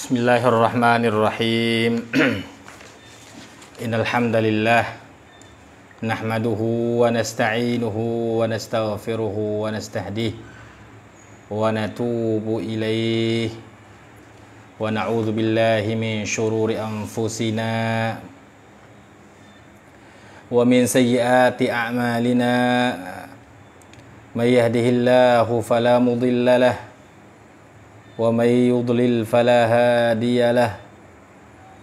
بسم الله الرحمن الرحيم إن الحمد لله نحمده ونستعينه ونستغفره ونستهديه ونتوب إليه ونعوذ بالله من شرور أنفسنا ومن سيئات أعمالنا من يهده الله فلا مضل له ومن يضلل فلا هادي له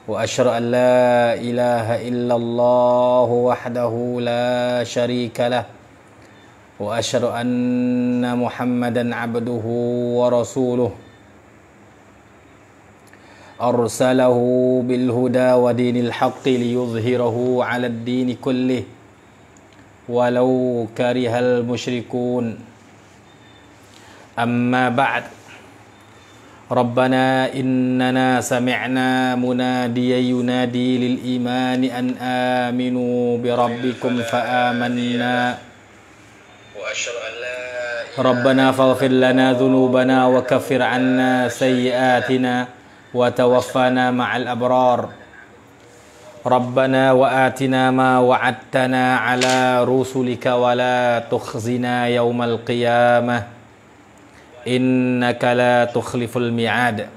واشهد ان لا اله الا الله وحده لا شريك له واشهد ان محمدا عبده ورسوله ارسله بالهدى ودين الحق ليظهره على الدين كله ولو كره المشركون اما بعد ربنا إننا سمعنا مناديا ينادي للإيمان أن آمنوا بربكم فآمنا ربنا فاغفر لنا ذنوبنا وكفر عنا سيئاتنا وتوفنا مع الأبرار ربنا وآتنا ما وعدتنا على رسلك ولا تخزنا يوم القيامة إنك لا تخلف الميعاد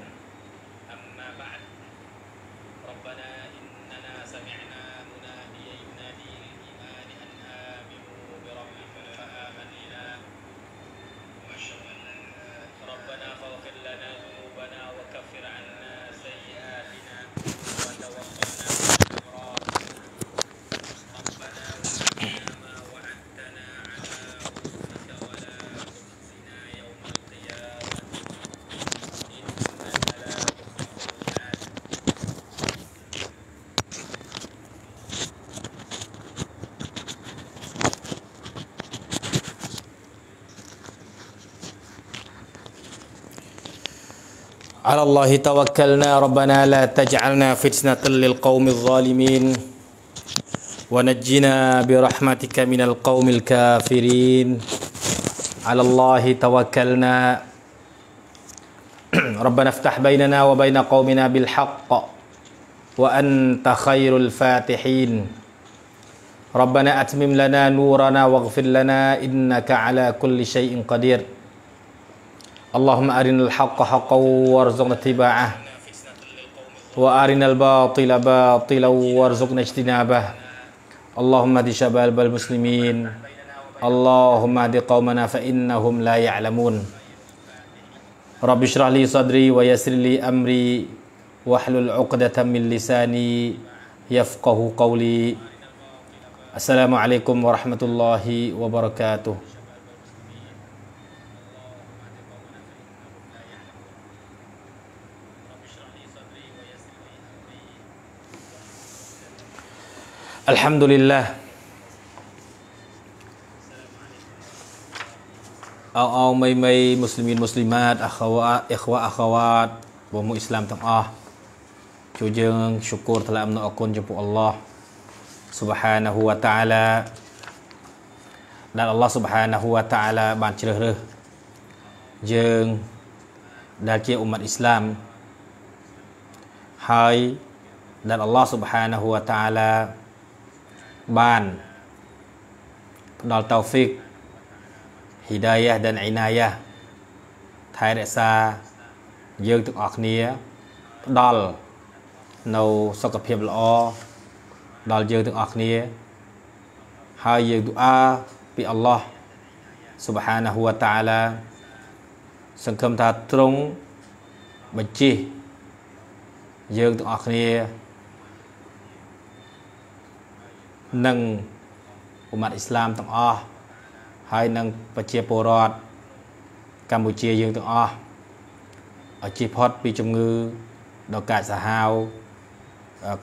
على الله توكلنا ربنا لا تجعلنا فتنة للقوم الظالمين ونجنا برحمتك من القوم الكافرين على الله توكلنا ربنا افتح بيننا وبين قومنا بالحق وأنت خير الفاتحين ربنا أتمم لنا نورنا واغفر لنا إنك على كل شيء قدير Allahumma arinal haqqa haqqan warzuqna tiba'ah wa arinal batila batila warzuqna ijtinabah Allahumma di syabal bal muslimin Allahumma di qawmana fa innahum la ya'lamun Rabbi syrah li sadri wa yasri li amri wa hlul uqdatan min lisani yafqahu qawli Assalamualaikum warahmatullahi wabarakatuh الحمد لله អោអោមីមីមូស្លីមីនមូស្លីម៉ាតអខ្វាអខ្វាអខ្វាតបងមុអ៊ីស្លាមទាំងអស់ជួយយើងឈុគរថ្លែងអំណរអគុណចំពោះអល់ឡោះ Subhanahu wa ta'ala ដែលអល់ឡោះ Subhanahu wa ta'ala បានជ្រើសរើសយើងដែលជាអ៊ុមម៉ាត់អ៊ីស្លាមហើយដែលអល់ឡោះ Subhanahu wa ta'ala បាន ផ្ដល់តោហ្វិកហ៊ីដាយាដិនអ៊ីណាយាថែរក្សា យើងទាំងអស់គ្នាផ្ដល់នៅសុខភាពល្អដល់យើងទាំងអស់គ្នា ហើយយើងឌូអាពីអល់ឡោះ Subhanahu wa Ta'ala សង្ឃឹមថាទ្រង់បញ្ជិះយើងទាំងអស់គ្នានិងឧម៉ាត់អ៊ីស្លាមទាំងអស់ហើយនិងប្រជាពលរដ្ឋកម្ពុជាយើងទាំងអស់ឲ្យជៀសផុតពីជំងឺដល់កាចសាហាវ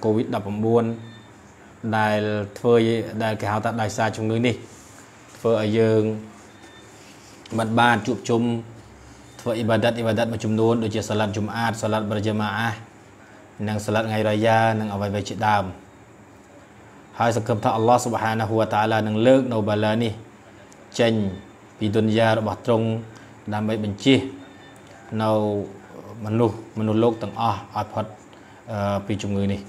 COVID-19 ដែលធ្វើដែលគេហៅថាដោយសារជំងឺនេះធ្វើឲ្យយើងមិនបានជួបជុំធ្វើអ៊ីបាដាតអ៊ីបាដាតមួយចំនួនដូចជាសាឡាត់ជុំអាតសាឡាត់ប្រជាម៉ាអានិងសាឡាត់ថ្ងៃរយ៉ានិងអ្វីៗជាដើម។ហើយសង្ឃឹមថាអល់ឡោះស៊ុបហានាហ៊ូវតាឡានឹងលើកនៅបាឡានេះចេញពីទុនយ៉ារបស់ទ្រង់ដើម្បីបញ្ជិះនៅមនុស្សមនុស្សលោកទាំងអស់ឲ្យផុតពីជំងឺនេះ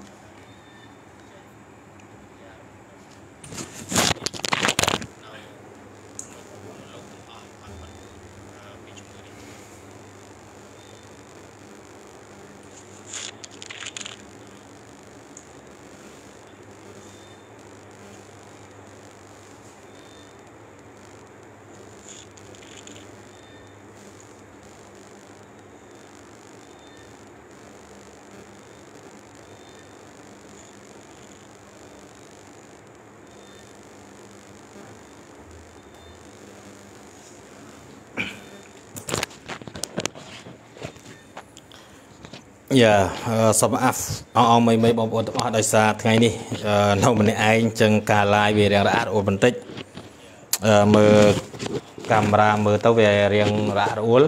យ៉ាសូមអាប់អងអងមីមីបងប្អូនទាំងអស់ដោយសារថ្ងៃនេះនៅម្នាក់ឯងចឹងការ live វារៀងរអាក់រអួលបន្តិចមើលកាមេរ៉ាមើលទៅវារៀងរអាក់រអួល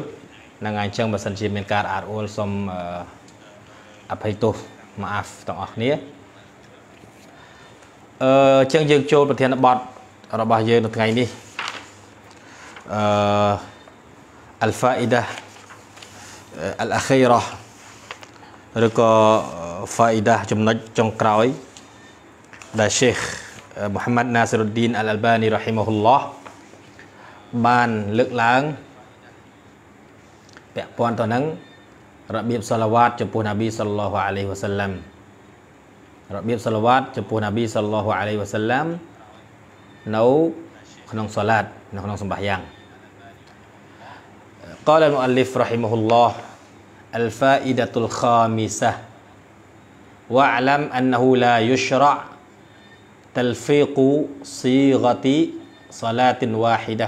ហ្នឹងហើយចឹងបើសិនជាមានការរអាក់រអួលសូមអភ័យទោសមកអាប់ទាំងអស់គ្នាអឺចឹងយើងចូលប្រធានបទរបស់យើងនៅថ្ងៃនេះអឺ الفائده الأخيرة ឬក៏ហ្វាអ៊ីដាចំណុចចុងក្រោយដែល Sheikh Muhammad Nasiruddin Al-Albani rahimahullah បានលើកឡើងពាក់ព័ន្ធទៅនឹងរបៀបសឡាវ៉ាតចំពោះនប៊ីសល្លោះអាឡៃហ៊ីវ៉ាសឡាំរបៀបសឡាវ៉ាតចំពោះនប៊ីសល្លោះអាឡៃហ៊ីវ៉ាសឡាំនៅក្នុងសាឡាតនៅក្នុងសម្បាយ៉ាង قال المؤلف رحمه الله الفائدة الخامسة واعلم أنه لا يشرع تلفيق صيغة صلاة واحدة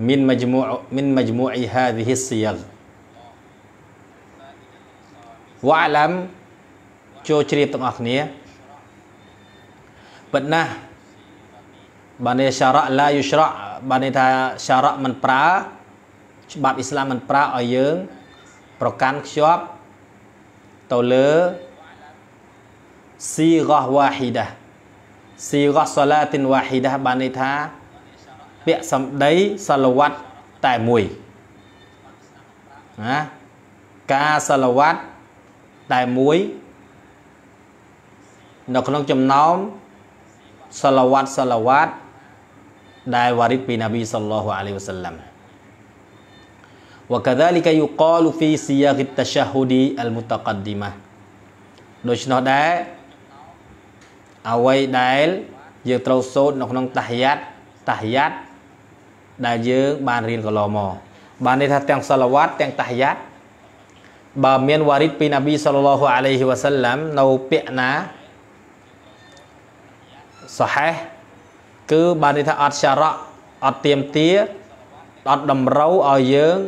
من مجموع من مجموع هذه الصيغ واعلم بدنا لا يشرع من برا ច្បាប់អ៊ីស្លាមមិនប្រើឲ្យយើងប្រកាន់ខ្ជាប់ទៅលើស៊ីរ៉ោះវ៉ាហ៊ីដាស៊ីរ៉ោះសាឡាទីនវ៉ាហ៊ីដាបានន័យថាពាក្យសម្ដីសាឡាវ៉ាត់តែមួយណាការសាឡាវ៉ាត់តែមួយនៅក្នុងចំណោមសាឡាវ៉ាត់សាឡាវ៉ាត់ដែលវ៉ារិតពីនប៊ីសល្លឡោះអាឡៃវ៉ាសាឡាំ وكذلك يقال في سياق التشهد المتقدمه ដូច្នោះដែរអ្វីដែលយើងត្រូវសូត្រនៅក្នុងតាហយ៉ាត់តាហយ៉ាត់ដែលយើងបានរៀនកន្លងមកបានន័យថាទាំងសាឡាវ៉ាត់ទាំងតាហយ៉ាត់បើមានវ៉ារិតពីនប៊ីសល្លឡោះអាឡៃហ៊ីវ៉ាសាឡាំនៅពាក្យណាសហេះគឺបានន័យថាអត់សារ៉អត់ទៀមទាអត់តម្រូវឲ្យយើង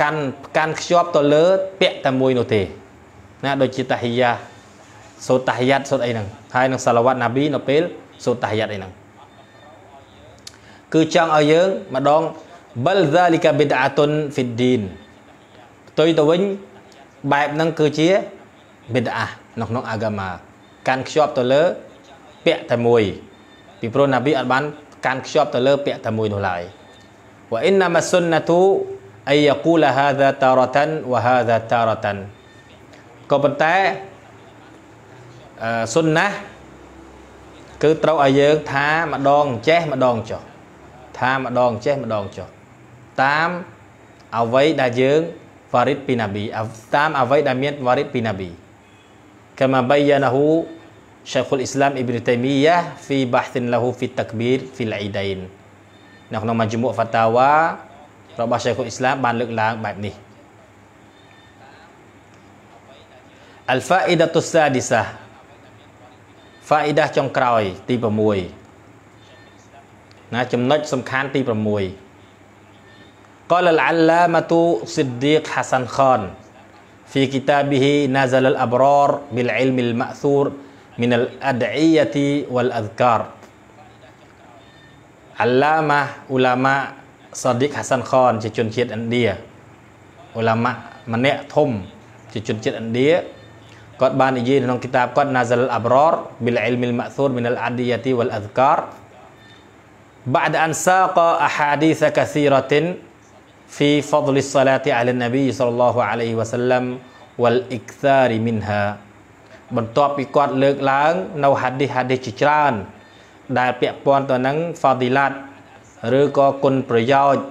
កាន់កាន់ខ្ជាប់ទៅលើពាក់តែមួយនោះទេណាដូចជាតាហ៊ីយ៉ាសូត្រតាហ៊ីយ៉ាត់សូត្រអីហ្នឹងហើយនឹងសាឡាវ៉ាត់ណាប៊ីនៅពេលសូត្រតាហ៊ីយ៉ាត់អីហ្នឹងគឺចង់ឲ្យយើងម្ដងបលហ្សាលីកាប៊ីដាតុនហ្វីឌីនផ្ទុយទៅវិញបែបហ្នឹងគឺជាប៊ីដានៅក្នុងអាហ្គាម៉ាកាន់ខ្ជាប់ទៅលើពាក់តែមួយពីព្រោះណាប៊ីអត់បានកាន់ខ្ជាប់ទៅលើ ពាក់តែមួយនោះឡើយវ៉ាអ៊ីនណាមសុនណាទូអាយកូលហាហ្សាតារតានវហាហ្សាតារតានក៏ប៉ុន្តែសុនណាគឺត្រូវឲ្យយើងថាម្ដងចេះម្ដងចុះថាម្ដងចេះម្ដងចុះតាមអ្វីដែលយើងវ៉ារិតពីណាប៊ីតាមអ្វីដែលមានវ៉ារិតពីណាប៊ីកាមាបៃយ៉ាណាហ៊ូ Syekh Islam Ibnu Taimiyah fi bahthin lahu fi takbir fil aidain នៅក្នុងមជ្ឈមុហ្វាតាវ៉ារបស់សេខុលអ៊ីស្លាមបានលើកឡើងបែបនេះ Al-Fa'idah Tusadisa ហ្វាអ៊ីដាចុងក្រោយទី6ណាចំណុចសំខាន់ទី6កលលអាឡាម៉ាទូស៊ីឌីកហាសាន់ខន في كتابه نزل الأبرار بالعلم المأثور من الأدعية والأذكار علامة علماء សឌីកហាសាន់ខនជាជនជាតិឥណ្ឌាអ៊ូឡាម៉ាម្នាក់ធំជាជនជាតិឥណ្ឌាគាត់បាននិយាយក្នុងគីតាបគាត់ Nazal Abrar bil ilm al ma'thur min al adiyati wal adhkar بعد أن ساق أحاديث كثيرة في فضل الصلاة على النبي صلى الله عليه وسلم والإكثار منها បន្ទាប់ពីគាត់លើកឡើងនៅហាឌីសហាឌីសជាច្រើនដែលពាក់ព័ន្ធទៅនឹង Fadilat ឬក៏គុណប្រយោជន៍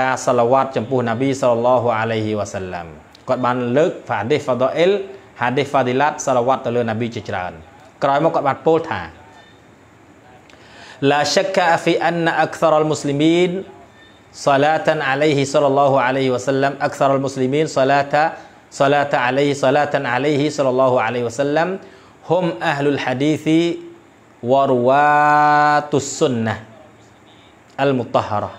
ការសឡវ័តចំពោះណាប៊ីសល្លឡោះអាឡៃហ៊ីវ៉ាសាឡាំគាត់បានលើកហ្វាឌីហ្វាដអ៊ីលហាឌីហ្វាឌីឡាត់សឡវ័តទៅលើណាប៊ីជាច្រើនក្រោយមកគាត់បានពោលថា لا شك في أن أكثر المسلمين صلاة عليه صلى الله عليه وسلم أكثر المسلمين صلاة صلاة عليه صلاة عليه صلى الله عليه وسلم هم أهل الحديث ورواة السنة អលមុតហរ៉ា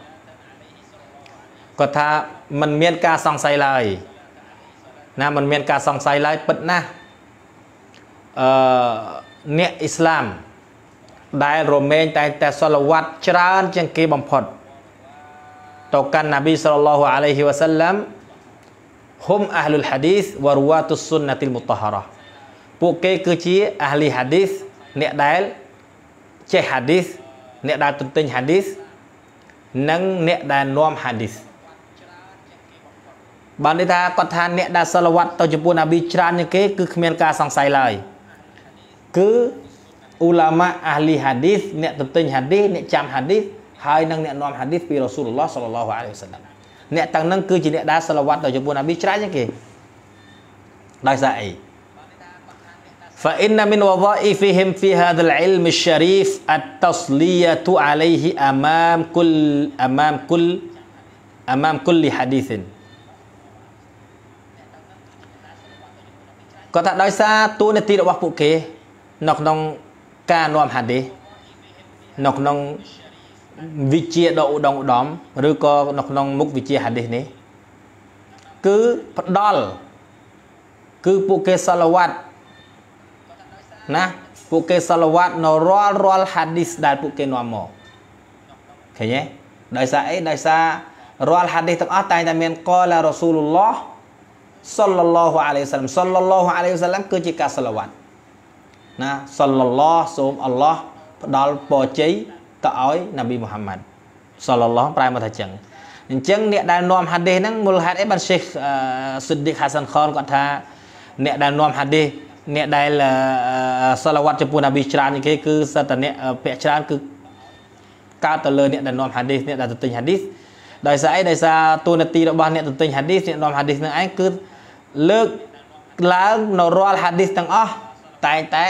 គាត់ថាมันមានការសង្ស័យឡើយណាมันមាន ការសង្ស័យឡើយពិតណាស់អឺអ្នកអ៊ីស្លាមដែលរមែងតែតែសលវ័តច្រើនជាងគេបំផុតទៅកាន់ណាប៊ីសល្លឡោះអាឡៃហ៊ីវ៉ាសាឡាំហុំអះលុលហាឌីសវរវ៉ាទុសុនណាទីលមុតហរ៉ាពួកគេគឺជាអះលីហាឌីស អ្នកដែលចេះហាឌីសអ្នកដែលទន្ទិញហាឌីសនិងអ្នកដែលនាំហាឌីសបានន័យថាគាត់ថាអ្នកដែលសិលវត្តទៅចំពោះអាប៊ីច្រើនជាងគេគឺគ្មានការសង្ស័យឡើយគឺអ៊ូឡាម៉ាអាហ្លីហាឌីសអ្នកទន្ទិញហាឌីសអ្នកចាំហាឌីសហើយនិងអ្នកនាំហាឌីសពីរ៉ាស៊ូលឡោះសល្លឡោះអាឡៃហ៊ីវសាឡាមអ្នកទាំងនឹងគឺជាអ្នកដែលសិលវត្តទៅចំពោះអាប៊ីច្រើនជាងគេដោយសារអី فإن من وظائفهم في هذا العلم الشريف التصلية عليه أمام كل أمام كل أمام كل حديث គាត់ថាដោយសារតួនាទីរបស់ពួកគេនៅក្នុងការនាំហាឌីសនៅក្នុងវិជាដ៏ឧត្តមឧត្តមឬក៏នៅក្នុងមុខវិជាហាឌីសនេះគឺផ្ដាល់គឺពួកគេសឡវត្តណាពួកគេសល្វាត់នៅរាល់រាល់ហាឌីសដែលពួកគេនាំមកឃើញទេដោយសារអីដោយសាររាល់ហាឌីសទាំងអស់តែងតែមាន កលារ៉ាស៊ូលឡោះសល្លឡោះអាឡៃសាឡាំសល្លឡោះអាឡៃសាឡាំគឺជាការសល្វាត់ណាសល្លឡោះសូមអល់ឡោះផ្ដល់ពរជ័យទៅឲ្យនប៊ីមូហាម៉ាត់សល្លឡោះប្រែមកថាចឹងអញ្ចឹងអ្នកដែលនាំហាឌីសហ្នឹងមូលហេតុអីបានសេះស៊ុឌីកហាសានខនគាត់ថាអ្នកដែលនាំហាឌីសអ្នកដែលសិលវត្តចំពោះនប៊ីច្រើនគេគឺសិតតអ្នកពាក់ច្រើនគឺកើតទៅលើអ្នកដែលនាំហាឌីសអ្នកដែលទិញហាឌីសដោយសារអីដោយសារតួនាទីរបស់អ្នកទិញហាឌីសអ្នកនាំហាឌីសនឹងឯងគឺលើកឡើងនៅរាល់ហាឌីសទាំងអស់តែតែ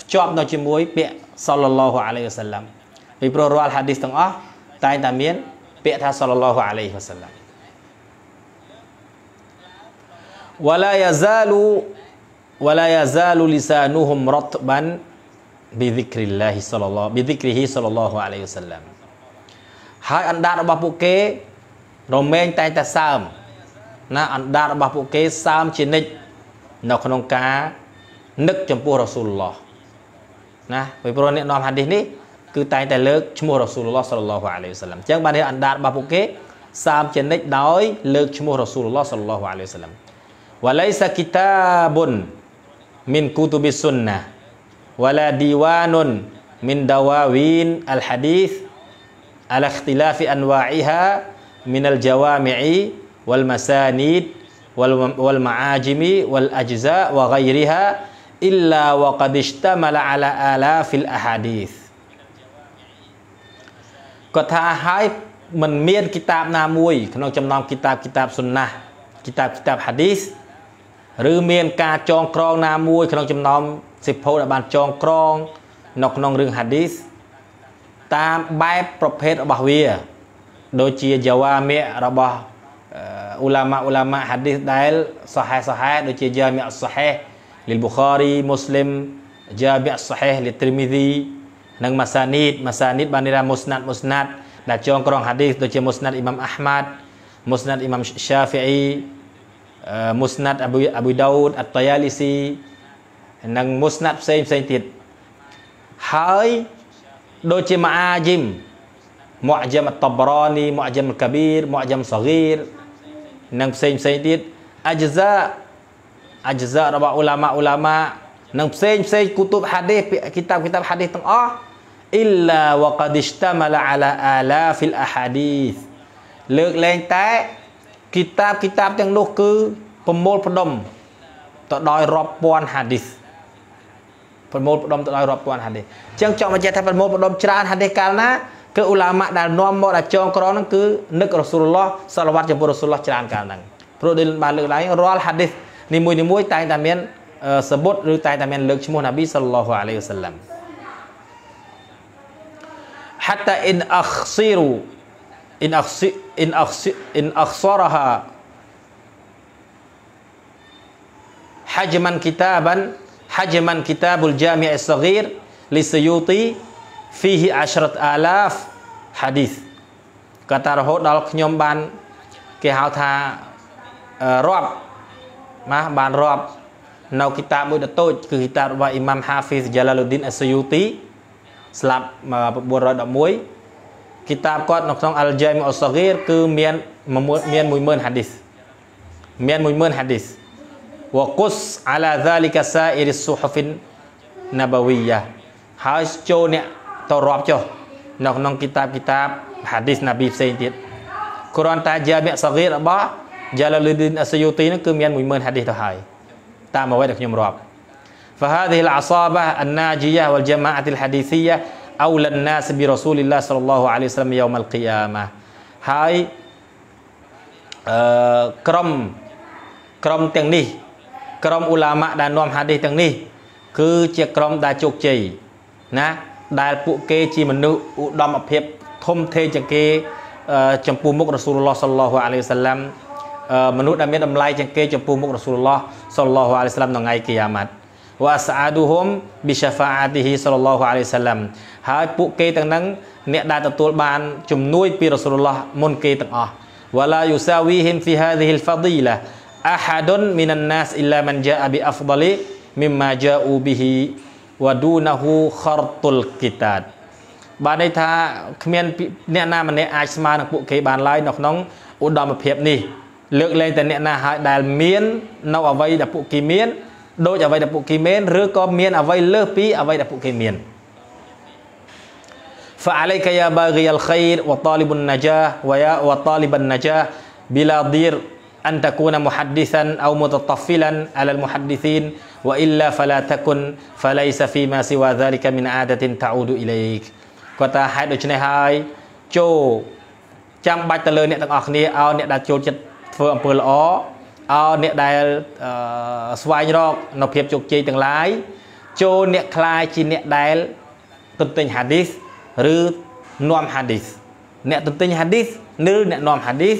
ភ្ជាប់នៅជាមួយ ពាក្យសល្លឡោះអាឡៃវសាឡាំពីព្រោះរាល់ហាឌីសទាំងអស់តែតែមានពាក្យថាសល្លឡោះអាឡៃវសាឡាំ ولا يزال វឡាយាសាលូលីសានូហុមរតបានប៊ីហ្សិគ្រីឡោះសលឡោះប៊ីហ្សិគ្រីហ៊ីសលឡោះអាឡៃហ៊ីសឡាមហើយអណ្ដាតរបស់ពួកគេរមែងតែតែសើមណាអណ្ដាតរបស់ពួកគេសើមជានិច្ចនៅក្នុងការនឹកចំពោះរ៉ាស៊ូលឡោះណាពីព្រោះអ្នកនាំហាឌីសនេះគឺតែតែលើកឈ្មោះរ៉ាស៊ូលឡោះសលឡោះអាឡៃហ៊ីសឡាមអញ្ចឹងបានអណ្ដាតរបស់ពួកគេសើមជានិច្ចដោយលើកឈ្មោះរ៉ាស៊ូលឡោះសលឡោះអាឡៃហ៊ីសឡាមវឡៃសាគីតាបុន min kutubis sunnah wala diwanun min dawawin al hadis al ikhtilafi anwa'iha min al jawami'i wal masanid wal wal ma'ajimi wal ajza wa ghairiha illa wa qad ishtamala ala alafil ahadith ក៏ថាហើយมันមានគិតាបណាមួយក្នុងចំណោមគិតាបគិតាបស៊ុនណាគិតាបគិតាបហាឌីសឬមានការចងក្រងណាមួយក្នុង ចំណោមសិភោដែលបានចងក្រងនៅក្នុងរឿងហាឌីសតាមបែបប្រភេទរបស់វាដូចជាយ៉ាវ៉ាមិរបស់អ៊ូឡាម៉ាអ៊ូឡាម៉ាហាឌីសដែលសហេសហេដូចជាយ៉ាមិសហេលីលប៊ូខារីមូស្លីមយ៉ាមិសហេលីត្រីមីធីនិងម៉ាសានីតម៉ាសានីតបានន័យថាមូស្ណាត់មូស្ណាត់ដែលចងក្រងហាឌីសដូចជាមូស្ណាត់អ៊ីម៉ាំអាហ្មាត់មូស្ណាត់អ៊ីម៉ាំស៊ាហ្វីអ៊ី Eh, Musnad Abu, Abu Daud At-Tayalisi Nang Musnad Sayyid Tid Hai Doci Ma'ajim Mu'ajam At-Tabrani Mu'ajam Al-Kabir Mu'ajam Sagir Nang Sayyid Tid Ajza Ajza Rabah Ulama-Ulama Nang Sayyid Kutub Hadith Kitab-kitab Hadith Ah illa wa qad ala ala fil ahadith leuk leng tae គីតាបគីតាបទាំងនោះគឺប្រមូលផ្ដុំទៅដោយរាប់ពាន់ហាឌីសប្រមូលផ្ដុំទៅដោយរាប់ពាន់ហាឌីសអញ្ចឹងចង់បញ្ជាក់ថាប្រមូលផ្ដុំច្រើនហាឌីសកាលណាគឺឧឡាម៉ាដែលនាំមកដល់ចងក្រងហ្នឹងគឺនឹករ៉ូស៊ូលឡោះសាឡាវ៉ាត់ចំពោះរ៉ូស៊ូលឡោះច្រើនកាលហ្នឹងព្រោះដូចបានលើកឡើងរាល់ហាឌីសនីមួយនីមួយតែងតែមានសបុតឬតែងតែមានលើកឈ្មោះណាប៊ីសាឡឡោះអាឡៃហ៊ីវសាឡាំ حتى إن أخصروا in akhsi in akhsi in akhsaraha hajman kitaban hajman kitabul jami' as-saghir li suyuti fihi asyrat alaf hadis kata roh dal khnyom ban ke hau tha eh, rob mah ban rob nau kitab mu da toj ke kitab wa imam hafiz jalaluddin as-suyuti slap 911 eh, គីតាបគាត់នៅក្នុងអលជៃមអសហ្គីរគឺមានមាន10000ហាឌីសមាន10000ហាឌីសវកុសអាឡាហ្សាលីកាសាអ៊ីរស៊ូហហ្វិនណាបាវីយ៉ាហើយចូលអ្នកទៅរាប់ចុះនៅក្នុងគីតាបគីតាបហាឌីសណាប៊ីផ្សេងទៀតគ្រាន់តែជាមសហ្គីររបស់យ៉ាឡាលីឌីនអសយូទីនឹងគឺមាន10000ហាឌីសទៅហើយតាមអ្វីដែលខ្ញុំរាប់ فهذه العصابة الناجية والجماعة الحديثية អូលិនណាសប៊ីរ៉ូស៊ូលីឡាសល្លឡោះអាឡៃសាឡាមយូមលគីយ៉ាម៉ាហើយអឺក្រុមក្រុមទាំងនេះក្រុមឧឡាម៉ាដែលនាំហាឌីសទាំងនេះ គឺជាក្រុមដែលជោគជ័យណាដែលពួកគេ ជាមនុស្សឧត្តមភាពធំធេងជាងគេចំពោះមុខរ៉ាស៊ូលឡោះសល្លោះអាឡៃសាឡាមមនុស្សដែលមានតម្លៃជាងគេចំពោះមុខរ៉ាស៊ូលឡោះសល្លោះអាឡៃសាឡាមនៅថ្ងៃគីយ៉ាម៉ាត់វ៉ាសាឌូហុមប៊ីសាហ្វាអាទីហ៊ីសលឡោះអាឡៃសាឡាំហើយពួកគេទាំងហ្នឹងអ្នកដែលទទួលបានជំនួយពីរ៉ាសូលឡោះមុនគេទាំងអស់វ៉ាឡាយូសាវីហ៊ីមហ្វីហាឌីហ៊ីលហ្វាឌីឡាអាហាដុនមីនណាសអ៊ីឡាមិនជាអប៊ីអាហ្វដលីមីម៉ាជាអ៊ូប៊ីហ៊ីវ៉ាឌូណាហ៊ូខរតុលគីតាតបានន័យថាគ្មានអ្នកណាម្នាក់អាចស្មើនឹងពួកគេបានឡើយនៅក្នុងឧត្តមភាពនេះលើកលែងតែអ្នកណាហើយដែលមាននៅអ្វីដែលពួកគេមានដូចអ្វីដែលពួកគេមានឬក៏មានអ្វីលើសពីអ្វីដែលពួកគេមាន فعليك يا باغي الخير وطالب ويا وطالب بلا ضير أن تكون محدثا أو متطفلا على المحدثين وإلا فلا تكن فليس فيما سوى ذلك من عادة تعود إليك ឲ្យអ្នកដែលស្វែងរកនៅភាពជោគជ័យទាំងឡាយចូលអ្នកខ្លាយជាអ្នកដែលទន្ទិញហាឌីសឬនាំហាឌីសអ្នកទន្ទិញហាឌីសឬអ្នកនាំហាឌីស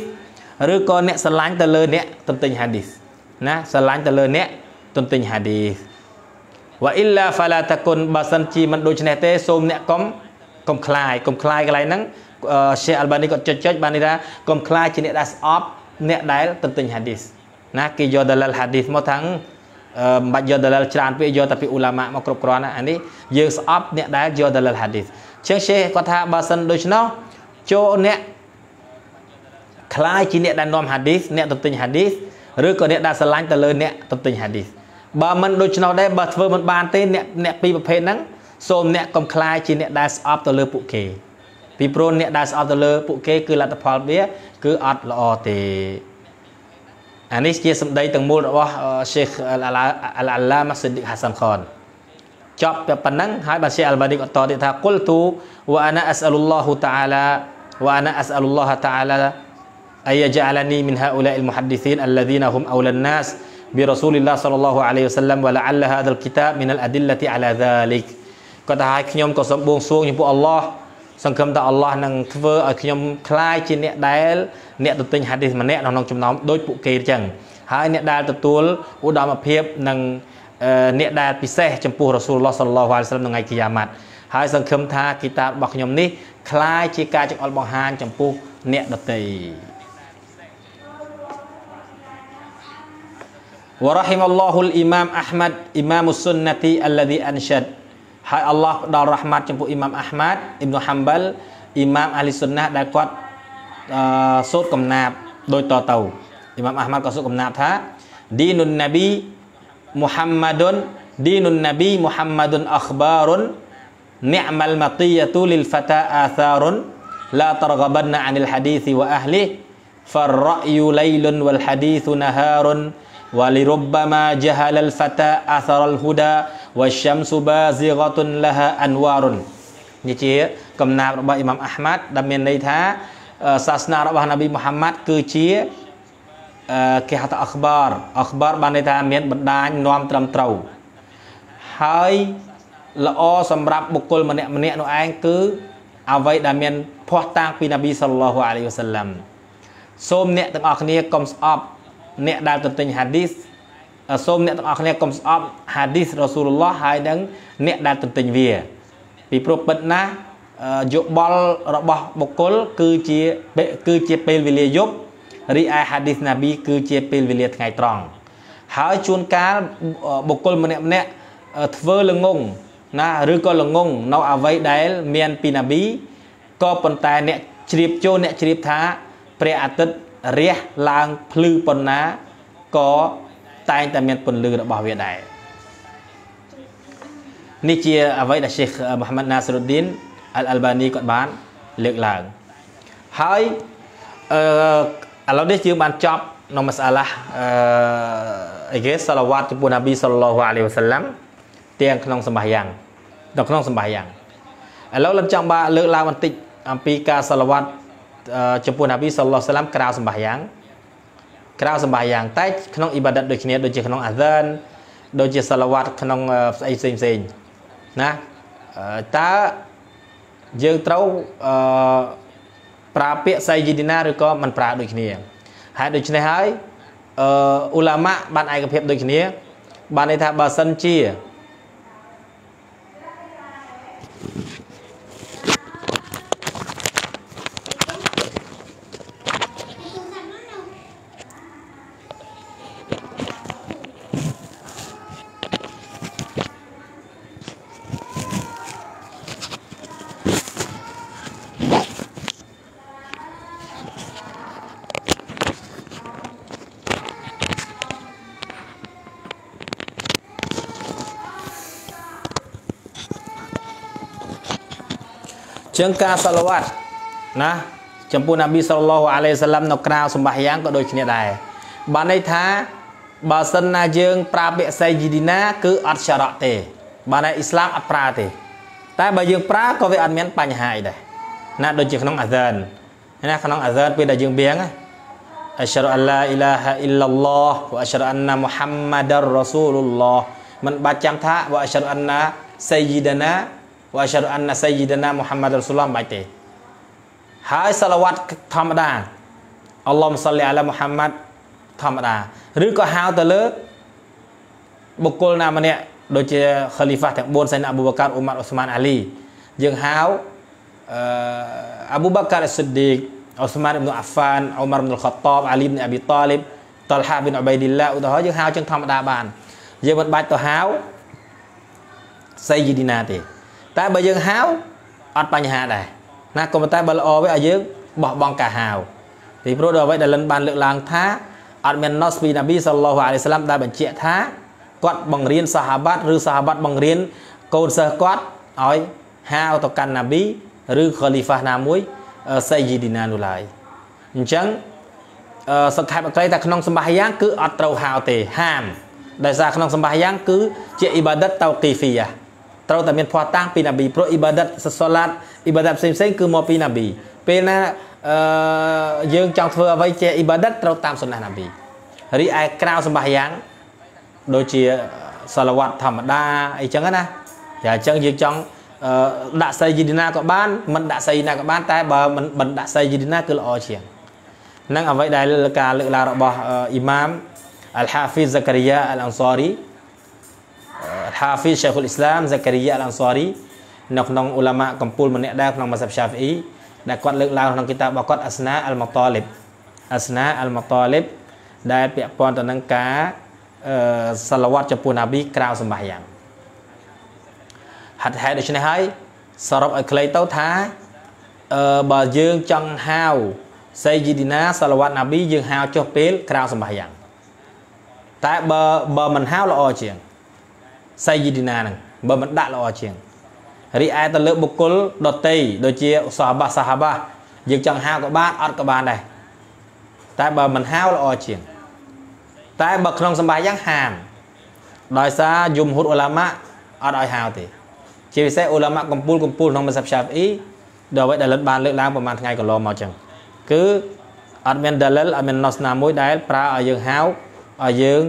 ឬក៏អ្នកស្រឡាញ់ទៅលើអ្នកទន្ទិញហាឌីសណាស្រឡាញ់ទៅលើអ្នកទន្ទិញហាឌីសវ៉ាអ៊ីឡាហ្វាឡាតាគុនបើសិនជាមិនដូច្នេះទេសូមអ្នកកុំកុំខ្លាយកុំខ្លាយកន្លែងហ្នឹងសេអាល់បានីគាត់ចុចចុចបាននេះថាកុំខ្លាចជាអ្នកដែលស្អប់អ្នកដែលទន្ទិញហាឌីសណាគេយកដលលហាឌីសមកថាងមិនបាច់យកដលលច្រើនពេកយកតែពីអ៊ូឡាម៉ាមកគ្រប់គ្រាន់ណាអានេះយើងស្អប់អ្នកដែលយកដលលហាឌីសជាងសេះគាត់ថាបើសិនដូច្នោះចូលអ្នកខ្លាយជាអ្នកដែលនាំហាឌីសអ្នកទៅទិញហាឌីសឬក៏អ្នកដែលស្រឡាញ់ទៅលើអ្នកទៅទិញហាឌីសបើមិនដូច្នោះដែរបើធ្វើមិនបានទេអ្នកអ្នកពីរប្រភេទហ្នឹងសូមអ្នកកុំខ្លាយជាអ្នកដែលស្អប់ទៅលើពួកគេ ពីព្រោះអ្នកដែលស្អប់ទៅលើពួកគេគឺលទ្ធផលវាគឺអត់ល្អទេអានេះជាសម្ដីទាំងមូលរបស់ Sheikh Al-Allama Siddiq Hasan Khan ចប់តែប៉ុណ្ណឹងហើយបាទ Sheikh Al-Badik បន្តទៀតថាគុលទូ wa ana as'alullahu ta'ala wa ana as'alullahu ta'ala ayaj'alani min ha'ula'il muhaddithin alladhina hum awla an-nas bi rasulillah sallallahu alayhi wasallam wa la'alla hadha al-kitab min al-adillati ala dhalik គាត់ថាឲ្យខ្ញុំក៏សូមបួងសួងចំពោះ Allah សង្ឃឹមថាអល់ឡោះនឹងធ្វើឲ្យខ្ញុំคล้ายជាអ្នកដែល អ្នកទៅទិញហាឌីសម្នាក់ក្នុងចំណោមដូចពួកគេអញ្ចឹងហើយអ្នកដែលទទួលឧត្តមភាពនឹងអ្នកដែលពិសេសចំពោះរ៉ាស៊ូលឡោះសល្លោះអាឡៃសាឡាមថ្ងៃគីយ៉ាម៉ាត់ហើយសង្ឃឹមថាគីតាបរបស់ខ្ញុំនេះคล้ายជាការចង្អុលបង្ហាញចំពោះ អ្នកដទៃ ورحم الله الإمام أحمد إمام السنة الذي أنشد ហើយអល់ឡោះផ្ដល់រ៉ាហ្មាត់ចំពោះអ៊ីម៉ាំអាហ្មាត់អ៊ីមនុហាំបលអ៊ីម៉ាំអាលីសុនណាដែលគាត់អឺសូត្រកំណាបដូចតទៅអ៊ីម៉ាំអាហ្មាត់ក៏សូត្រកំណាបថាឌីនុនណាប៊ីមូហាំម៉ាឌុនឌីនុនណាប៊ីមូហាំម៉ាឌុនអខ្បារុននិអមលម៉ាទីយ៉ាទូលីលហ្វាតាអាសារុនឡាតរហ្បានអានិលហាឌីសវ៉ាអាហ្លី فالرأي ليل والحديث نهار ولربما جهل الفتى أثر الهدى វ៉ាសាំស៊ូបាហ្ស៊ីហ្គាតុនឡាហាអានវ៉ារុននេះជាកំណាព្យរបស់អ៊ីម៉ាំអាហ្មាត់ដែលមានន័យថាសាសនារបស់នប៊ីមូហាម៉ាត់គឺជាគេហៅថាអខបារអខបារបានន័យថាមានបណ្ដាញនាំត្រឹមត្រូវហើយល្អសម្រាប់បុគ្គលម្នាក់ម្នាក់នោះឯងគឺអ្វីដែលមានភ័ស្តុតាងពីនប៊ីសល្លោះអាឡៃវសាឡាំសូមអ្នកទាំងអស់គ្នាកុំស្អប់អ្នកដែលទន្ទិញហាឌីសសូមអ្នកទាំងអស់គ្នាកុំស្អប់ ហាឌីសរ៉ាស៊ូលឡោះហើយនឹងអ្នក ដែលទន្ទិញវាពីព្រោះពិតណាស់យោបល់របស់បុគ្គលគឺជាគឺជាពេលវេលាយប់រីឯហាឌីសណាប៊ីគឺជាពេលវេលាថ្ងៃត្រង់ ហើយជួនកាលបុគ្គលម្នាក់ម្នាក់ធ្វើល្ងងណាឬក៏ល្ងងនៅអ្វីដែល មានពីណាប៊ីក៏ប៉ុន្តែអ្នកជ្រាបចូលអ្នកជ្រាបថាព្រះអាទិត្យរះឡើងភ្លឺប៉ុណ្ណាក៏តែងតែមានពន្លឺរបស់វាដែរនេះជាអ្វីដែល Sheikh Muhammad Nasruddin Al-Albani គាត់បានលើកឡើងហើយអឺឥឡូវនេះយើងបានចប់នៅមសាឡាអឺអីគេសាឡាវ៉ាត់ចំពោះណាប៊ីសល្លោះអាឡៃវ៉ាសាឡាំទាំងក្នុងសម្បាយ៉ាងនៅក្នុងសម្បាយ៉ាងឥឡូវលំចង់បាទលើកឡើងបន្តិចអំពីការសាឡាវ៉ាត់ចំពោះណាប៊ីសល្លោះសាឡាំក្រៅសម្បាយ៉ាងក្រៅសម្បាយ៉ាងតែក្នុងអ៊ីបាដិតដូចគ្នាដូចជាក្នុងអាហ្សានដូចជាសាឡាវ៉ាត់ក្នុងស្អីផ្សេងផ្សេងណាតើយើងត្រូវអឺប្រើពាក្យសៃជីឌីណាឬក៏មិនប្រើដូចគ្នាហើយដូច្នេះហើយអឺអ៊ូឡាម៉ាបានឯកភាពដូចគ្នាបានន័យថាបើសិនជាចឹងការសាឡវ៉ាត់ណាចំពោះណាប៊ីសល្លោះអាឡៃសាឡាំនៅក្រៅសម្បាយ៉ាងក៏ដូចគ្នាដែរបានន័យថាបើសិនណាយើងប្រើពាក្យសៃជីឌីណាគឺអត់សារ៉ាទេបានន័យអ៊ីស្លាមអត់ប្រើទេតែបើយើងប្រើក៏វាអត់មានបញ្ហាអីដែរណាដូចជាក្នុងអាហ្សានណាក្នុងអាហ្សានពេលដែលយើងបៀងណាអស្ចារអឡាអ៊ីឡាហាអ៊ីឡឡោះវអស្ចារអានណាមូហាំម៉ាដររ៉ាស៊ូលឡោះមិនបាច់ចាំថាវអស្ចារអានណាសៃជីដាណាវ៉ាសាអានណាសៃយីដាណាមូហាម៉ាត់រ៉ាស៊ូលឡំបាច់ទេហើយសាឡាវ៉ាត់ធម្មតាអល់ឡោះសាលីអាឡាមូហាម៉ាត់ធម្មតាឬក៏ហៅទៅលើបុគ្គលណាម្នាក់ដូចជាខាលីហ្វាទាំង4សៃណាអប៊ូបកាអ៊ូម៉ាត់អូស្មានអាលីយើងហៅអឺអប៊ូបកាស៊ីឌីកអូស្មានអ៊ីប៊ុនអាហ្វានអ៊ូម៉ារអ៊ីប៊ុនខតបអាលីប៊ុនអាប៊ីតាលីបតលហាប៊ុនអបៃឌីឡាឧទាហរណ៍យើងហៅជាងធម្មតាបានយើងមិនបាច់ទៅហៅសៃយីឌីណាទេតែបើយើងហាវអត់បញ្ហាដែរណាក៏ប៉ុន្តែបើល្អវាឲ្យយើងបោះបង់ការហាវពីព្រោះដល់អ្វីដែលលិនបានលើកឡើងថាអត់មានណូសពីណាប៊ីសល្លោះអាឡៃសាឡាំដែលបញ្ជាក់ថាគាត់បង្រៀនសាហាបាត់ឬសាហាបាត់បង្រៀនកូនសិស្សគាត់ឲ្យហាវទៅកាន់ណាប៊ីឬខលីហ្វាណាមួយសៃយីឌីណានោះឡើយអញ្ចឹងសង្ខេបអក្រីតែក្នុងសម្បាសយ៉ាងគឺអត់ត្រូវហាវទេហាមដោយសារក្នុងសម្បាសយ៉ាងគឺជាអ៊ីបាដិតតោគីហ្វីយ៉ាត្រូវតែមានភ័ស្តុតាងពីនប៊ីព្រោះអ៊ីបាដាតសាឡាតអ៊ីបាដាតផ្សេងផ្សេងគឺមកពីនប៊ីពេលណាអឺយើងចង់ធ្វើអ្វីជាអ៊ីបាដាតត្រូវតាមសុណានប៊ីរីឯក្រៅសម្បាយ៉ាងដូចជាសាឡាវ៉ាត់ធម្មតាអីចឹងណាតែអញ្ចឹងយើងចង់ដាក់សៃយីឌីណាក៏បានមិនដាក់សៃយីណាក៏បានតែបើមិនមិនដាក់សៃយីឌីណាគឺល្អជាងនឹងអ្វីដែលការលើកឡើងរបស់អ៊ីម៉ាមអលហាហ្វីសហ្សាការីយ៉ាអលអង់សារីហាហ្វីសេខុលអ៊ីស្លាមហ្សាការីយ៉ាអានសារីនៅក្នុងឧឡាម៉ាកំពូលម្នាក់ដែរក្នុងម៉ាសាប់ឆាហ្វអ៊ីដែលគាត់លើកឡើងក្នុងគីតាបរបស់គាត់អាសណាអលម៉ាតាលីបអាសណាអលម៉ាតាលីបដែលពាក់ព័ន្ធទៅនឹងការអឺសាឡាវ៉ាត់ចំពោះណាប៊ីក្រៅសម្បាយ៉ាងហាត់ហេតុដូច្នេះហើយសរុបឲ្យខ្លីទៅថាអឺបើយើងចង់ហៅសេយីឌីណាសាឡាវ៉ាត់ណាប៊ីយើងហៅចុះពេលក្រៅសម្បាយ៉ាងតែបើបើមិនហៅល្អជាងសៃយីឌីណាហ្នឹងបើមិនដាក់ល្អជាងរីឯទៅលើបុគ្គលដតីដូចជាឧសាបាសាហាបាយើងចង់ហៅក៏បានអត់ក៏បានដែរតែបើមិនហៅល្អជាងតែបើក្នុងសម្បាយយ៉ាងហាមដោយសារយមហ៊ុតអ៊ូឡាម៉ាអត់ឲ្យហៅទេជាពិសេសអ៊ូឡាម៉ាកំពូលកំពូលក្នុងមសាប់ឆាប់អ៊ីដល់អ្វីដែលលិតបានលើកឡើងប្រហែលថ្ងៃកន្លងមកអញ្ចឹងគឺអត់មានដាលិលអត់មានណោះស្នាមួយដែលប្រើឲ្យយើងហៅឲ្យយើង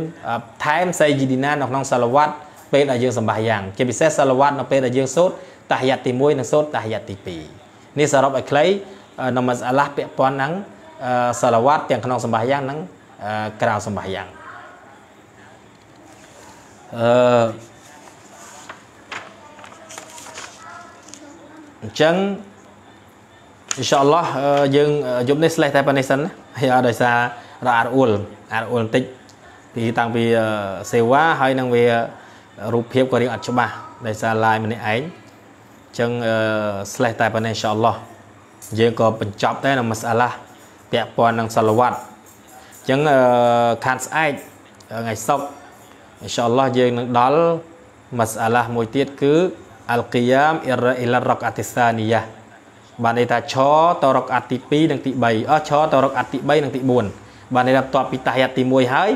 ថែមសៃជីឌីណានៅក្នុងសាឡាវ៉ាត់ពេលដែលយើងសម្បាយ៉ាងជាពិសេសសាឡាវ៉ាត់នៅពេលដែលយើងសូត្រតាហយ៉ាត់ទី1និងសូត្រតាហយ៉ាត់ទី2នេះសរុបឲ្យខ្លីនៅមស្អាឡាពាក់ព័ន្ធនឹងសាឡាវ៉ាត់ទាំងក្នុងសម្បាយ៉ាងនិងក្រៅសម្បាយ៉ាងអឺអញ្ចឹងអ៊ីនសាអល់ឡោះយើងយប់នេះស្លេះតែប៉ុណ្្នេះសិនហើយដោយសាររអ៊ារអ៊ុលអ៊ារអ៊ុលបន្តិចពីតាំងពីសេវាហើយនឹងវារូបភាពក៏រៀងអត់ច្បាស់ដោយសារ live ម្នាក់ឯងអញ្ចឹង slash តែប៉ុណ្ណេះ inshallah យើងក៏បញ្ចប់តែនៅមសាឡាពាក់ព័ន្ធនឹងសាឡាវ៉ាត់អញ្ចឹងខាត់ស្អែកថ្ងៃសុក្រ inshallah យើងនឹងដល់មសាឡាមួយទៀតគឺ al qiyam ila raq'ati thaniyah បានន័យថាឈរតរកអាត់ទី2និងទី3អស់ឈរតរកអាត់ទី3និងទី4បានន័យថាតបពីតាហយ័តទី1ហើយ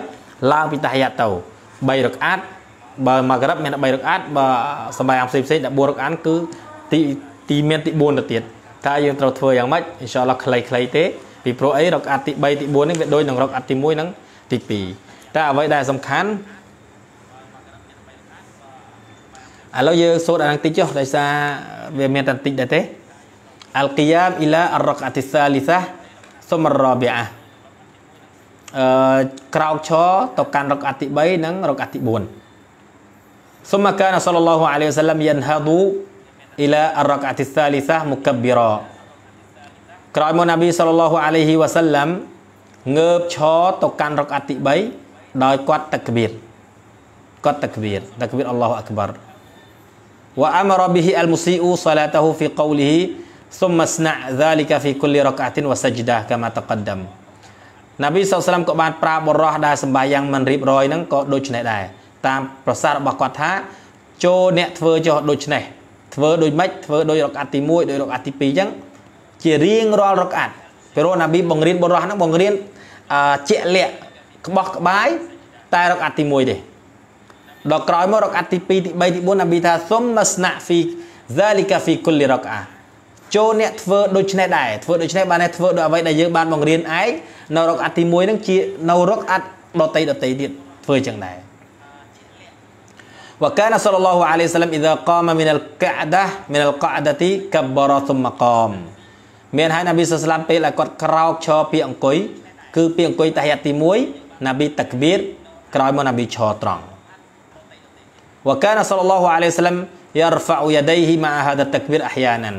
ឡើងពីតាហយ័តទៅ3រកអាត់បើមករិបមាន13រកអាត់បើសម្បែងផ្សេងផ្សេង14រកអាត់គឺទីទីមានទី4ទៅទៀតតើយើងត្រូវធ្វើយ៉ាងម៉េចអ៊ីនសាអល់ឡោះខ្លីៗទេពីព្រោះអីរកអាត់ទី3ទី4នេះវាដូចនឹងរកអាត់ទី1និងទី2តែអ្វីដែលសំខាន់ឥឡូវយើងសូត្រអានឹងតិចចុះដោយសារវាមានតែតិចដែរទេអលគីយ៉ាមអ៊ីឡាអររកអាទីសាលីសាសុមរ៉ាប៊ីអាអឺក្រោកឈរទៅកាន់រកអាទី3និងរកអាទី4 ثم كان صلى الله عليه وسلم ينهض إلى الركعة الثالثة مكبرا ក្រោយមកនប៊ីសល្លឡោះអាឡៃហ៊ីវ៉ាសាឡាំងើបឈរទៅកាន់រកអតិ3ដោយគាត់តក្បៀតគាត់តក្បៀតតក្បៀតអល់ឡោះអក្បារ وأمر به المسيء صلاته في قوله ثم اصنع ذلك في كل ركعة وسجدة كما تقدم នប៊ីសល្លឡោះអាឡៃហ៊ីវ៉ាសាឡាំក៏បានប្រាប់បរោះដែលសម្បាយ៉ាងមិនរៀបរយហ្នឹងក៏ដូចនេះដែរតាមប្រសាសន៍របស់គាត់ថាចូលអ្នកធ្វើចុះដូចនេះធ្វើដូចម៉េចធ្វើដោយរកអាត់ទី1ដោយរកអាត់ទី2អញ្ចឹងជារៀងរាល់រកអាត់ពីរោះណាប៊ីបង្រៀនបុរសហ្នឹងបង្រៀនជាក់លាក់ក្បោះក្បាយតែរកអាត់ទី1ទេដល់ក្រោយមករកអាត់ទី2ទី3ទី4ណាប៊ីថាសុំណាស្ណាហ្វី zalika fi kulli rak'a ចូលអ្នកធ្វើដូចនេះដែរធ្វើដូចនេះបានតែធ្វើដូចអ្វីដែលយើងបានបង្រៀនឯងនៅរកអាត់ទី1ហ្នឹងជានៅរកអាត់ដតីដតីទៀតធ្វើចឹងដែរ وكان صلى الله عليه وسلم إذا قام من القعدة من القعدة كبر ثم قام មានហើយនប៊ីសស្លាមពេលឲ្យគាត់ក្រោកឈរពីអង្គុយគឺពីអង្គុយតាហិយទី1នប៊ីតាក្បៀតក្រោយមកនប៊ីឈរត្រង់ وكان صلى الله عليه وسلم يرفع يديه مع هذا التكبير احيانا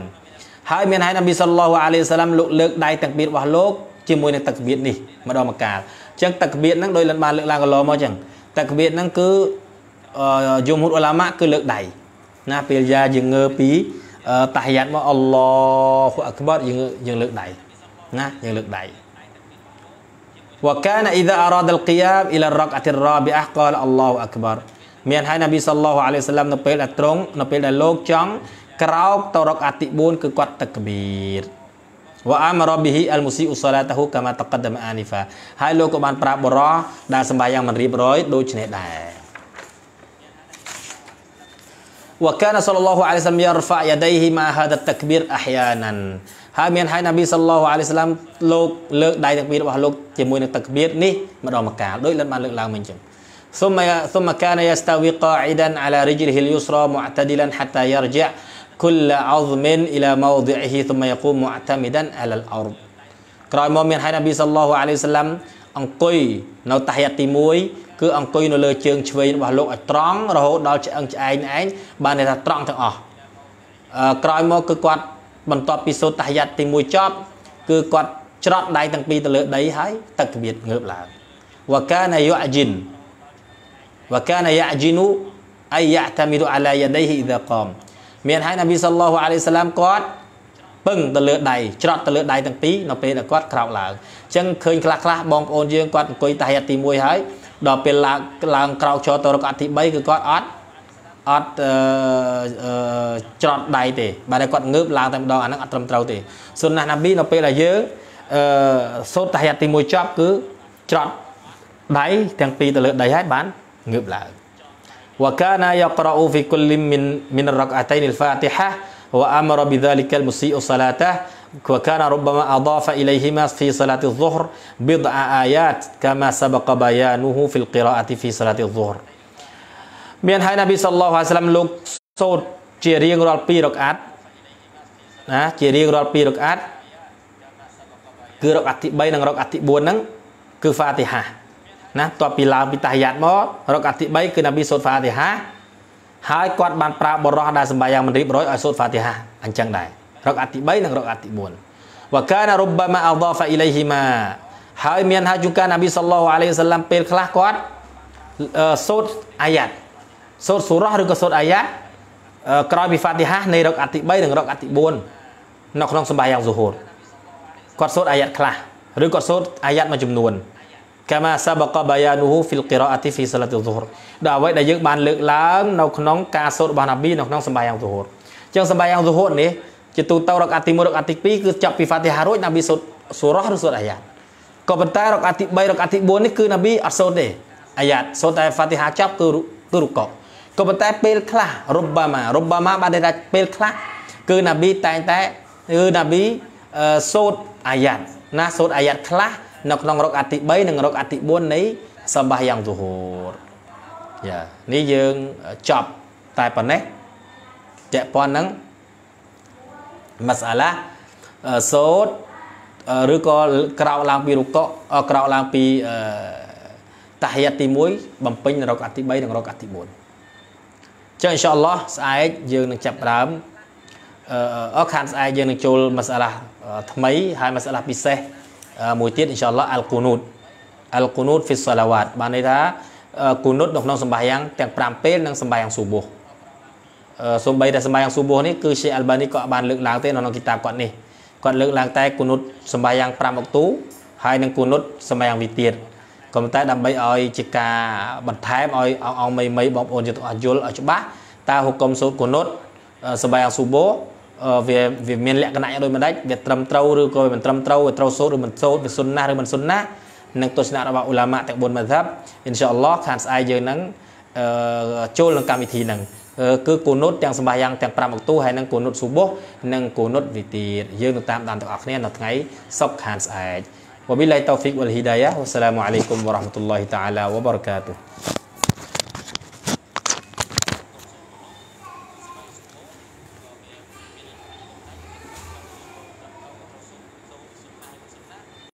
ហើយមានហើយនប៊ីសល្លោះអាឡៃសាឡាំលោកលើកដៃតាក្បៀតរបស់លោកជាមួយនឹងតាក្បៀតនេះម្ដងម្កាលអញ្ចឹងតាក្បៀតហ្នឹងដោយលិនបានលើកឡើងកន្លងមកអញ្ចឹងតាក្បៀតហ្នឹងគឺយមហ៊ូតអ៊ូឡាម៉ាគឺលើកដៃណាពេលយ៉ាយើងងើពីតាហយ៉ាតមកអល់ឡោហ៊ូអាក់បាត់យើងយើងលើកដៃណាយើងលើកដៃ وكان إذا أراد القيام إلى الركعة الرابعة قال الله أكبر មានហើយនប៊ីសល្លោះអាឡៃសាឡាមនៅពេលដែលត្រង់នៅពេលដែលលោកចង់ក្រោកទៅរកអាទី4គឺគាត់តកបៀតវ៉ាអាមរ៉ប៊ីហ៊ីអលមូស៊ីអ៊ូសាឡាតាហ៊ូកាមាតកដមអានីហ្វាហើយលោកក៏បានប្រាប់បរោះដែលសម្បាយ៉ាងមិនរៀបរយដូចនេះដែរវកានសលឡោះអាឡៃសាមយ៉ារហ្វាយដៃហ៊ីម៉ាហាដតាក់ប៊ីរអាហយ៉ាណានហើយមានហើយណាប៊ីសលឡោះអាឡៃសាឡាមលោកលើកដៃតាក់ប៊ីររបស់លោកជាមួយនឹងតាក់ប៊ីរនេះម្ដងម្កាលដោយលិនបានលើកឡើងមិញចឹង ثم ثم كان يستوي قاعدا على رجله اليسرى معتدلا حتى يرجع كل عظم الى موضعه ثم يقوم معتمدا على الارض ក្រោយមកមានហើយណាប៊ីសលឡោះអាឡៃសាឡាមអង្គុយនៅតាហយ៉ាទី1គឺអង្គុយនៅលើជើងឆ្វេងរបស់លោកឲ្យត្រង់រហូតដល់ឆ្អឹងឆ្អែងឯងបានន័យថាត្រង់ទាំងអស់ក្រោយមកគឺគាត់បន្ទាប់ពីសូត្រតាយ៉ាត់ទី1ចប់ គឺគាត់ច្រត់ដៃទាំងពីរទៅលើដីហើយទឹកគៀតងើបឡើងវកានយុអជីនវកានយ៉ាជីនូអាយយ៉ាតាមីរុអាឡាយ៉ាដៃហ៊ីដាកមមានហើយនប៊ីសល្លោះអាឡៃសាឡាមគាត់ពឹងទៅលើដៃច្រត់ទៅលើដៃទាំងពីរនៅពេលដែលគាត់ក្រោកឡើងអញ្ចឹងឃើញខ្លះខ្លះបងប្អូនយើងគាត់អង្គុយតាយ៉ាត់ទី1ហើយដល់ពេលឡើងឡើងក្រោកចោលទៅរកអត្ថិ3គឺគាត់អត់អត់ច្រត់ដៃទេបាទតែគាត់ងើបឡើងតែម្ដងអាហ្នឹងអត់ត្រឹមត្រូវទេសុនណាស់ណាប៊ីនៅពេលដែលយើងអឺសូត្រតាហាត់ទី1ចប់គឺច្រត់ដៃទាំងពីរទៅលើដៃហើយបានងើបឡើងវកាណាយក្រអ៊ូហ្វីគុលលីមីនមីនរកអាតៃនិលហ្វាទីហាវអាមរប៊ីដាលីកលមូស៊ីអ៊ូសាឡាតា وكان ربما أضاف إليهما في صلاة الظهر بضع آيات كما سبق بيانه في القراءة في صلاة الظهر មានហើយនប៊ីសល្លោះអាសឡាមលោកសូត្រជារៀងរាល់2រកអាត់ណាជារៀងរាល់2រកអាត់គឺរកអាត់ទី3និងរកអាត់ទី4ហ្នឹងគឺហ្វាទីហាណាតបពីឡើងពីតាហយ៉ាត់មករកអាត់ទី3គឺនប៊ីសូត្រហ្វាទីហាហើយគាត់បានប្រើបរោះដែលសម្បាយ៉ាងមិនរៀបរយឲ្យសូត្រហ្វាទីហាអញ្ចឹងដែររកអាទី3និងរកអាទី4វកានរុបបាម៉ាអដាហ្វាអ៊ីឡៃហ៊ីម៉ាហើយមានហើយជួនកាលនប៊ីសល្លោះអាឡៃសាឡាំពេលខ្លះគាត់សូត្រអាយ៉ាត់សូត្រសូរ៉ះឬក៏សូត្រអាយ៉ាត់ក្រោយពីហ្វាទីហានៃរកអាទី3និងរកអាទី4នៅក្នុងសម្បាយ៉ាងស៊ូហូរគាត់សូត្រអាយ៉ាត់ខ្លះឬក៏សូត្រអាយ៉ាត់មួយចំនួន كما سبق بيانه في القراءة في صلاة الظهر ដល់អ្វីដែលយើងបានលើកឡើងនៅក្នុងការសូត្ររបស់នប៊ីនៅក្នុងសម្បាយ៉ាងស៊ូហូរអញ្ចឹងសម្បាយ៉ាងស៊ូហូរនេះជាទូទៅរកអាទី1រកអាទី2គឺចាប់ពីហ្វាទីហារួចណាប៊ីសូត្រសូរ៉ោះឬសូត្រអាយ៉ាតក៏ប៉ុន្តែរកអាទី3រកអាទី4នេះគឺណាប៊ីអត់សូត្រទេអាយ៉ាតសូត្រតែហ្វាទីហាចប់គឺគឺរុកកក៏ប៉ុន្តែពេលខ្លះរុបបាម៉ារុបបាម៉ាបានតែពេលខ្លះគឺណាប៊ីតែងតែគឺណាប៊ីសូត្រអាយ៉ាតណាសូត្រអាយ៉ាតខ្លះនៅក្នុងរកអាទី3និងរកអាទី4នៃសម្បាយ៉ាងទូហូរយ៉ានេះយើងចប់តែប៉ុណ្ណេះតពន់នឹងមាសាឡាសូតឬក៏ក្រោកឡើងពីរុកអក្រោកឡើងពីតាហៀតទី1បំពេញរកអទី3និងរកអទី4អញ្ចឹងអ៊ីនសាអល់ឡោះស្អែកយើងនឹងចាប់ដើមអខានស្អែកយើងនឹងចូលមាសាឡាថ្មីហើយមាសាឡាពិសេសមួយទៀតអ៊ីនសាអល់ឡោះអល់គូនូតអល់គូនូតហ្វីសសាឡាវ៉ាតបានន័យថាគូនូតនៅក្នុងសម្បាយ៉ាងទាំង5ពេលនិងសម្បាយ៉ាងស៊ូបូហ៍សូម្បីតែសម្បាយ៉ាងស៊ូប៊ូនេះគឺ Sheikh Albani ក៏បានលើកឡើងទេនៅក្នុងគីតាបគាត់នេះគាត់លើកឡើងតែគុណុតសម្បាយ៉ាង5អុកទូហើយនឹងគុណុតសម្បាយ៉ាងវិទៀតក៏ប៉ុន្តែដើម្បីឲ្យជាការបន្ថែមឲ្យអងអងមីមីបងប្អូនយើងទាំងអស់យល់ឲ្យច្បាស់តើហុកុំសូត្រគុណុតសម្បាយ៉ាងស៊ូប៊ូវាវាមានលក្ខណៈយ៉ាងដូចម្ដេចវាត្រឹមត្រូវឬក៏មិនត្រឹមត្រូវត្រូវសូត្រឬមិនសូត្រវាសុនណាឬមិនសុនណានឹងទស្សនៈរបស់អ៊ូឡាម៉ាទាំង4មជ្ឈបអ៊ីនសាអល់ឡោះខាងស្អែកយើងនឹងចូលក្នុងកម្មវិធីហ្នឹងគឺគូនុតទាំងសម្បាយ៉ាងទាំង5អង្ទូហើយនឹងគូនុតស៊ូបូសនិងគូនុតវិទៀតយើងនឹងតាមដានទាំងអស់គ្នានៅថ្ងៃសុខខានស្អែក وبالله التوفيق والهداية والسلام عليكم ورحمة الله تعالى وبركاته